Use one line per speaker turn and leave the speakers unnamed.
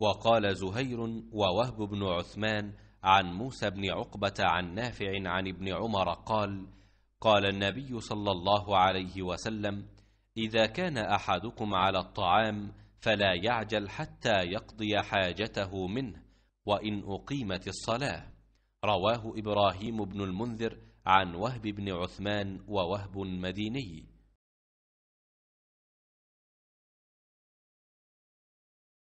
وقال زهير ووهب بن
عثمان عن موسى بن عقبة عن نافع عن ابن عمر قال قال النبي صلى الله عليه وسلم إذا كان أحدكم على الطعام فلا يعجل حتى يقضي حاجته منه وإن أقيمت الصلاة رواه إبراهيم بن المنذر عن وهب بن
عثمان ووهب مديني